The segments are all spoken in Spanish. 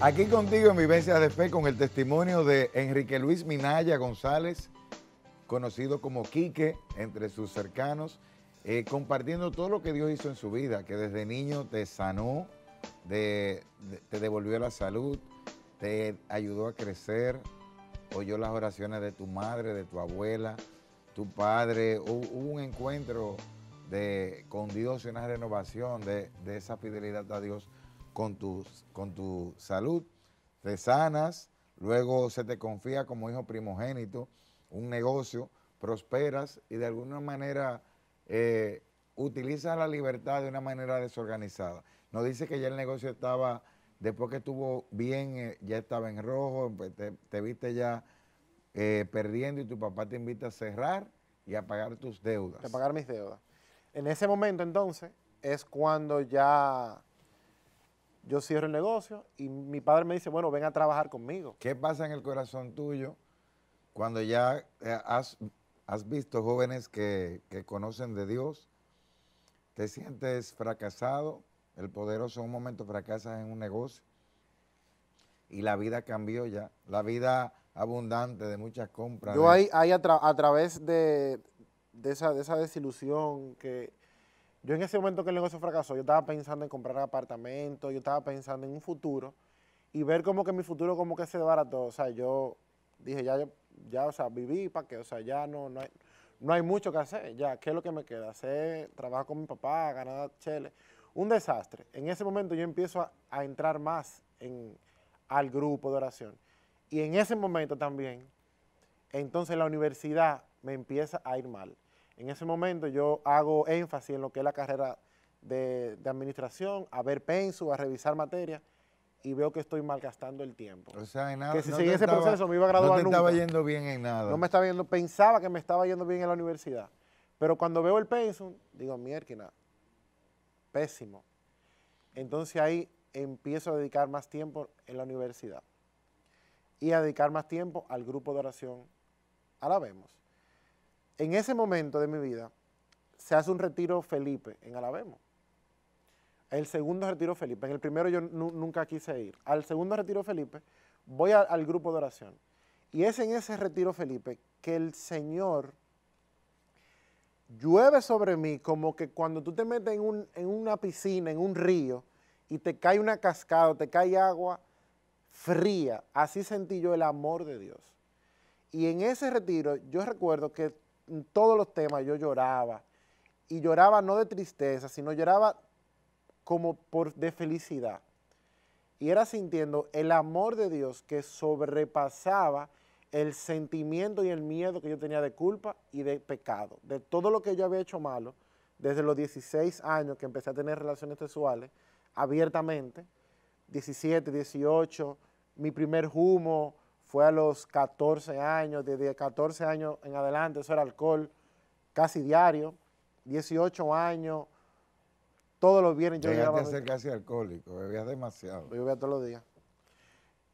Aquí contigo en Vivencias de Fe con el testimonio de Enrique Luis Minaya González, conocido como Quique entre sus cercanos, eh, compartiendo todo lo que Dios hizo en su vida, que desde niño te sanó, te devolvió la salud, te ayudó a crecer, oyó las oraciones de tu madre, de tu abuela, tu padre, hubo, un encuentro de, con Dios y una renovación de esa fidelidad a Dios con tu, con tu salud, te sanas, luego se te confía como hijo primogénito un negocio, prosperas y de alguna manera eh, utilizas la libertad de una manera desorganizada. Nos dice que ya el negocio estaba, después que estuvo bien, eh, ya estaba en rojo, pues, te, viste ya eh, perdiendo y tu papá te invita a cerrar y a pagar tus deudas. A pagar mis deudas. En ese momento entonces es cuando ya yo cierro el negocio y mi padre me dice, bueno, ven a trabajar conmigo. ¿Qué pasa en el corazón tuyo cuando ya eh, has, visto jóvenes que, conocen de Dios? ¿Te sientes fracasado? El poderoso en un momento fracasa en un negocio y la vida cambió ya. La vida abundante de muchas compras. Yo ahí, hay a, través de esa desilusión que, yo en ese momento que el negocio fracasó, yo estaba pensando en comprar apartamento, yo estaba pensando en un futuro y ver como que mi futuro como que se todo. O sea, yo dije, ya, ya sea, viví para qué? o sea, ya no, no, hay, mucho que hacer. Ya, ¿qué es lo que me queda? Hacer, trabajar con mi papá, ganar chele. Un desastre. En ese momento yo empiezo a, entrar más en, al grupo de oración. Y en ese momento también, entonces la universidad me empieza a ir mal. En ese momento yo hago énfasis en lo que es la carrera de, administración, a ver pensum, a revisar materia, y veo que estoy malgastando el tiempo. Que si seguía ese proceso me iba a graduar no me estaba yendo bien en nada. No me estaba yendo, pensaba que me estaba yendo bien en la universidad. Pero cuando veo el pensum, digo, mierda, pésimo. Entonces ahí empiezo a dedicar más tiempo en la universidad y a dedicar más tiempo al grupo de oración. Ahora vemos. En ese momento de mi vida se hace un retiro Felipe en Alabemo. El segundo retiro Felipe, en el primero yo nunca quise ir. Al segundo retiro Felipe voy al grupo de oración. Y es en ese retiro Felipe que el Señor llueve sobre mí como que cuando tú te metes en, en una piscina, en un río, y te cae una cascada, te cae agua fría, así sentí yo el amor de Dios. Y en ese retiro yo recuerdo que en todos los temas yo lloraba. Y lloraba no de tristeza, sino lloraba como por, de felicidad. Y era sintiendo el amor de Dios que sobrepasaba el sentimiento y el miedo que yo tenía de culpa y de pecado, de todo lo que yo había hecho malo, desde los 16 años que empecé a tener relaciones sexuales abiertamente, 17, 18, mi primer humo, fue a los 14 años, desde 14 años en adelante, eso era alcohol casi diario, 18 años, todos los viernes yo llegaba. a ser casi alcohólico, bebía demasiado. Yo bebía todos los días.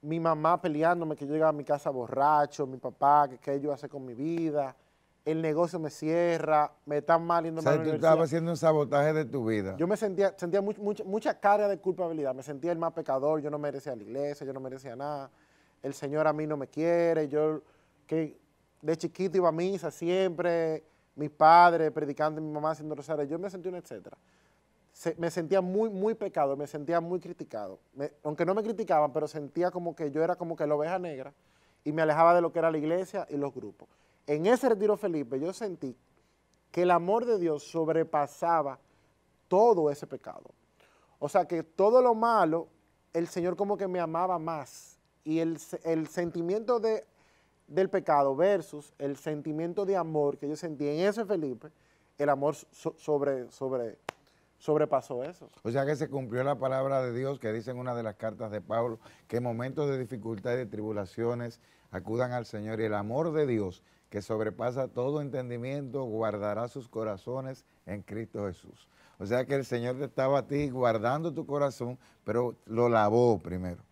Mi mamá peleándome que yo llegaba a mi casa borracho, mi papá, que qué yo hace con mi vida, el negocio me cierra, me están mal yendo O sea, estabas haciendo un sabotaje de tu vida. Yo me sentía, sentía mucha carga de culpabilidad, me sentía el más pecador, yo no merecía la iglesia, yo no merecía nada el Señor a mí no me quiere, yo que de chiquito iba a misa siempre, mis padres predicando, mi mamá haciendo rosario, yo me sentía una, etcétera. me sentía muy, muy pecado, me sentía muy criticado. aunque no me criticaban, pero sentía como que yo era como que la oveja negra y me alejaba de lo que era la iglesia y los grupos. En ese retiro Felipe yo sentí que el amor de Dios sobrepasaba todo ese pecado. O sea que todo lo malo, el Señor como que me amaba más y el, sentimiento de, del pecado versus el sentimiento de amor que yo sentí en ese Felipe, el amor sobre, sobre, sobrepasó eso. O sea que se cumplió la palabra de Dios que dice en una de las cartas de Pablo, que en momentos de dificultad y de tribulaciones acudan al Señor y el amor de Dios que sobrepasa todo entendimiento, guardará sus corazones en Cristo Jesús. O sea que el Señor estaba a ti guardando tu corazón, pero lo lavó primero.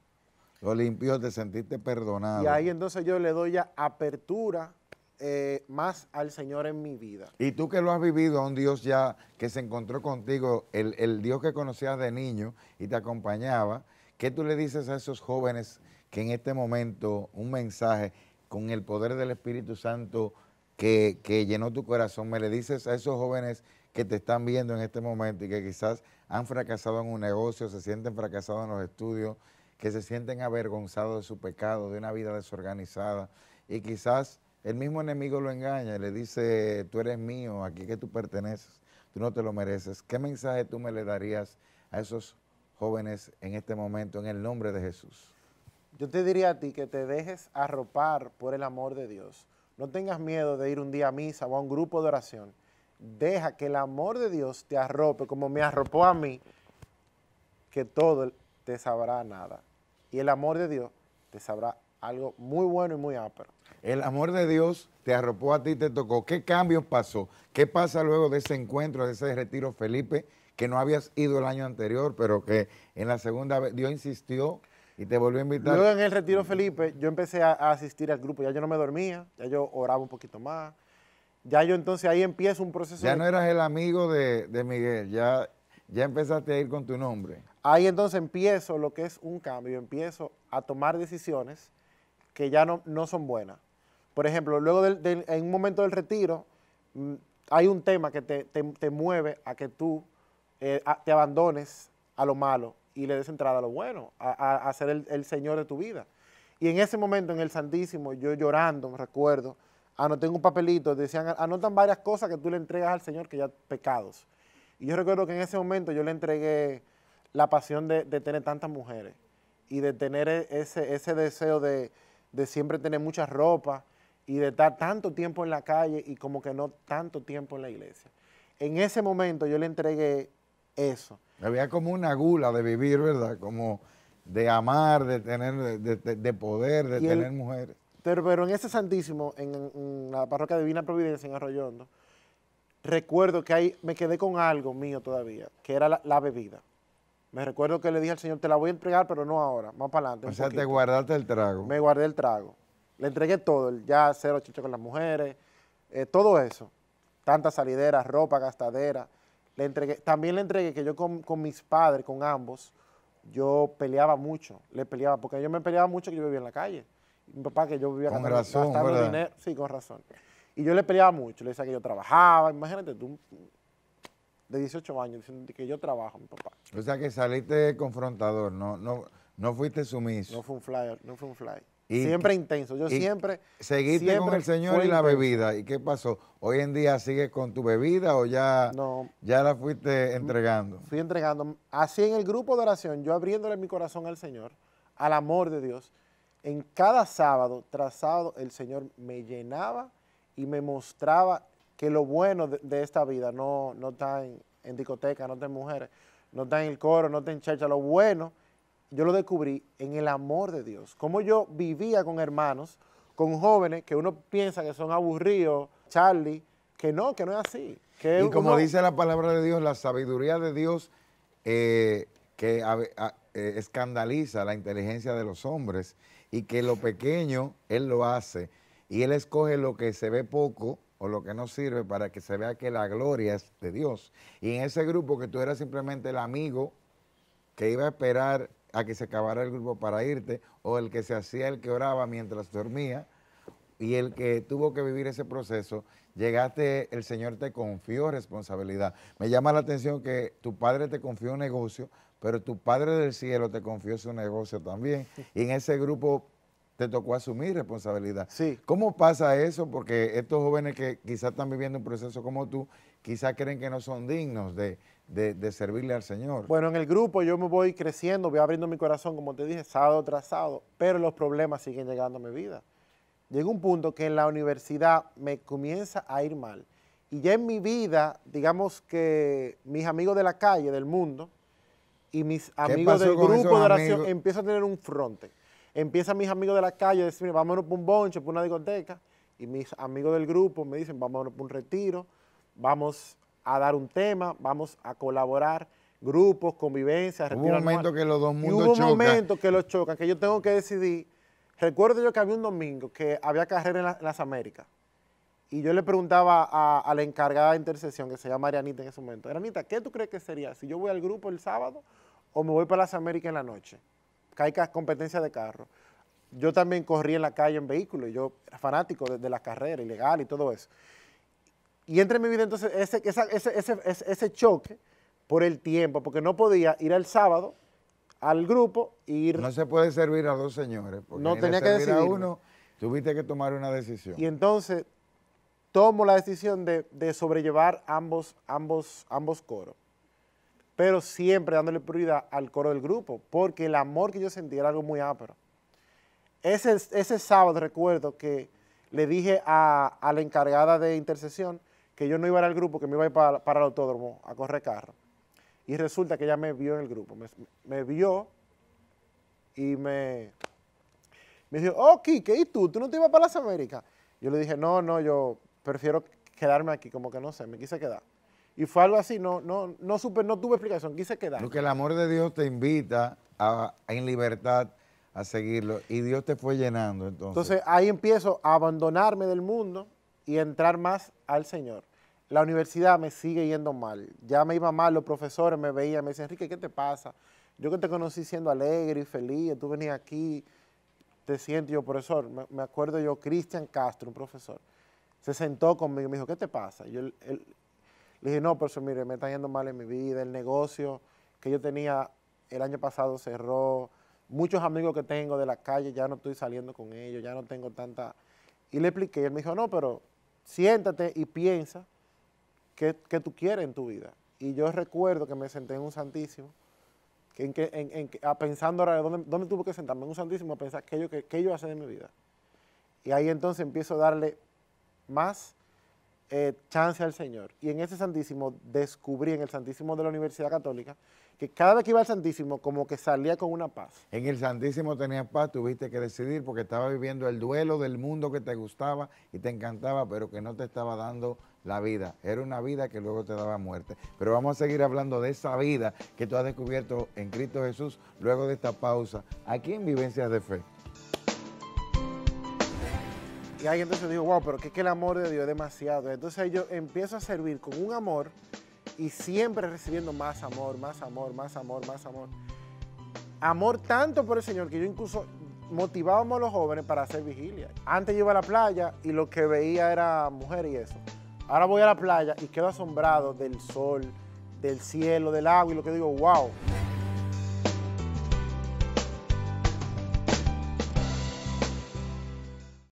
Lo limpio, te sentiste perdonado. Y ahí entonces yo le doy ya apertura eh, más al Señor en mi vida. Y tú que lo has vivido, un Dios ya que se encontró contigo, el, Dios que conocías de niño y te acompañaba, ¿qué tú le dices a esos jóvenes que en este momento un mensaje con el poder del Espíritu Santo que llenó tu corazón, me le dices a esos jóvenes que te están viendo en este momento y que quizás han fracasado en un negocio, se sienten fracasados en los estudios, que se sienten avergonzados de su pecado, de una vida desorganizada y quizás el mismo enemigo lo engaña y le dice, tú eres mío, aquí que tú perteneces, tú no te lo mereces. ¿Qué mensaje tú me le darías a esos jóvenes en este momento en el nombre de Jesús? Yo te diría a ti que te dejes arropar por el amor de Dios. No tengas miedo de ir un día a misa o a un grupo de oración. Deja que el amor de Dios te arrope como me arropó a mí, que todo te sabrá nada y el amor de Dios te sabrá algo muy bueno y muy ápero. El amor de Dios te arropó a ti, te tocó. ¿Qué cambios pasó? ¿Qué pasa luego de ese encuentro, de ese retiro, Felipe, que no habías ido el año anterior, pero que en la segunda vez Dios insistió y te volvió a invitar? Luego en el retiro, Felipe, yo empecé a, asistir al grupo. Ya yo no me dormía, ya yo oraba un poquito más. Ya yo entonces ahí empiezo un proceso. Ya no eras el amigo de, de Miguel, ya, ya empezaste a ir con tu nombre. Ahí entonces empiezo lo que es un cambio, empiezo a tomar decisiones que ya no, no son buenas. Por ejemplo, luego en un momento del retiro, mm, hay un tema que te, mueve a que tú eh, te abandones a lo malo y le des entrada a lo bueno, a, ser el, el, Señor de tu vida. Y en ese momento, en el Santísimo, yo llorando, me recuerdo, anoté un papelito, decían, anotan varias cosas que tú le entregas al Señor que ya pecados. Y yo recuerdo que en ese momento yo le entregué la pasión de, tener tantas mujeres y de tener e, ese, deseo de, siempre tener mucha ropa y de estar tanto tiempo en la calle y como que no tanto tiempo en la iglesia. En ese momento yo le entregué eso. Había como una gula de vivir, ¿verdad? Como de amar, de tener, de, poder, de tener mujeres. Pero, en ese santísimo, en, la parroquia Divina Providencia, en Arroyondo, recuerdo que ahí me quedé con algo mío todavía, que era la bebida. Me recuerdo que le dije al Señor, te la voy a entregar, pero no ahora, más para adelante. O sea, te guardaste el trago. Me guardé el trago. Le entregué todo, ya cero chicho con las mujeres, eh, todo eso. Tantas salideras, ropa, gastadera. Le entregué, también le entregué que yo con, mis padres, con ambos, yo peleaba mucho, le peleaba, porque yo me peleaba mucho que yo vivía en la calle. Mi papá que yo vivía con razón, gastando dinero, sí, con razón. Y yo le peleaba mucho, le decía que yo trabajaba, imagínate tú, de 18 años diciendo que yo trabajo, mi papá. O sea que saliste confrontador, no, no, no fuiste sumiso. No fue un flyer, no fue un flyer. siempre intenso, yo siempre... Seguiste con el Señor y la bebida. ¿Y qué pasó? ¿Hoy en día sigues con tu bebida o ya, ya la fuiste entregando? Fui entregando. Así en el grupo de oración, yo abriéndole mi corazón al Señor, al amor de Dios, en cada sábado, tras sábado, el Señor me llenaba y me mostraba que lo bueno de, esta vida no, no está en, discoteca, no está en mujeres, no está en el coro, no está en chacha. Lo bueno yo lo descubrí en el amor de Dios. Como yo vivía con hermanos, con jóvenes que uno piensa que son aburridos, Charlie, que no, que no es así. y como dice la palabra de Dios, la sabiduría de Dios eh, que eh, escandaliza la inteligencia de los hombres y que lo pequeño Él lo hace y Él escoge lo que se ve poco o lo que no sirve para que se vea que la gloria es de Dios. Y en ese grupo que tú eras simplemente el amigo que iba a esperar a que se acabara el grupo para irte, o el que se hacía el que oraba mientras dormía, y el que tuvo que vivir ese proceso, llegaste, el Señor te confió responsabilidad. Me llama la atención que tu padre te confió un negocio, pero tu padre del cielo te confió su negocio también. Y en ese grupo te tocó asumir responsabilidad. ¿Cómo pasa eso? Porque estos jóvenes que quizás están viviendo un proceso como tú, quizás creen que no son dignos de, servirle al Señor. Bueno, en el grupo yo me voy creciendo, voy abriendo mi corazón, como te dije, sábado tras sábado, pero los problemas siguen llegando a mi vida. Llega un punto que en la universidad me comienza a ir mal. Y ya en mi vida, digamos que mis amigos de la calle, del mundo, y mis amigos del grupo de oración empiezan a tener un fronte empiezan mis amigos de la calle a decirme, vámonos por un bonche, por una discoteca. Y mis amigos del grupo me dicen, vámonos por un retiro, vamos a dar un tema, vamos a colaborar, grupos, convivencias, Hubo un momento que los dos mundos hubo un momento que los chocan, que yo tengo que decidir. Recuerdo yo que había un domingo que había carrera en, las Américas. Y yo le preguntaba a, la encargada de intercesión, que se llama Marianita en ese momento, Marianita, ¿qué tú crees que sería? ¿Si yo voy al grupo el sábado o me voy para las Américas en la noche? hay competencia de carro. Yo también corrí en la calle en vehículo yo era fanático de, la carrera, ilegal y todo eso. Y entre mi vida entonces ese, ese, ese, choque por el tiempo, porque no podía ir el sábado al grupo e ir... No se puede servir a dos señores. no tenía que decidir. a uno, tuviste que tomar una decisión. Y entonces tomo la decisión de, de sobrellevar ambos, ambos, ambos coros pero siempre dándole prioridad al coro del grupo, porque el amor que yo sentía era algo muy ápero. Ese, ese sábado recuerdo que le dije a, la encargada de intercesión que yo no iba a ir al grupo, que me iba a para, el autódromo a correr carro. Y resulta que ella me vio en el grupo, me, vio y me, me dijo, oh, Kike, ¿y tú? ¿Tú no te ibas para las Américas? Yo le dije, no, no, yo prefiero quedarme aquí, como que no sé, me quise quedar. Y fue algo así, no, no, no supe, no tuve explicación, quise quedar. Lo que el amor de Dios te invita en libertad a seguirlo y Dios te fue llenando entonces. Entonces ahí empiezo a abandonarme del mundo y entrar más al Señor. La universidad me sigue yendo mal, ya me iba mal, los profesores me veían, me decían, Enrique, ¿qué te pasa? Yo que te conocí siendo alegre y feliz, tú venías aquí, te siento yo, profesor, me, acuerdo yo, Cristian Castro, un profesor, se sentó conmigo y me dijo, ¿qué te pasa? Yo, él... Le dije, no, pero mire, me está yendo mal en mi vida, el negocio que yo tenía el año pasado cerró, muchos amigos que tengo de la calle ya no estoy saliendo con ellos, ya no tengo tanta... Y le expliqué, él me dijo, no, pero siéntate y piensa qué, tú quieres en tu vida. Y yo recuerdo que me senté en un santísimo, que, en, pensando ahora, ¿dónde, ¿dónde, tuve que sentarme? En un santísimo a pensar qué yo, qué, yo hacer en mi vida. Y ahí entonces empiezo a darle más eh, chance al Señor. Y en ese Santísimo descubrí, en el Santísimo de la Universidad Católica, que cada vez que iba al Santísimo, como que salía con una paz. En el Santísimo tenías paz, tuviste que decidir porque estaba viviendo el duelo del mundo que te gustaba y te encantaba, pero que no te estaba dando la vida. Era una vida que luego te daba muerte. Pero vamos a seguir hablando de esa vida que tú has descubierto en Cristo Jesús luego de esta pausa, aquí en Vivencias de Fe. Y ahí entonces digo, wow, pero que es que el amor de Dios es demasiado. Entonces yo empiezo a servir con un amor y siempre recibiendo más amor, más amor, más amor, más amor. Amor tanto por el Señor que yo incluso motivábamos a los jóvenes para hacer vigilia. Antes yo iba a la playa y lo que veía era mujer y eso. Ahora voy a la playa y quedo asombrado del sol, del cielo, del agua y lo que digo, wow.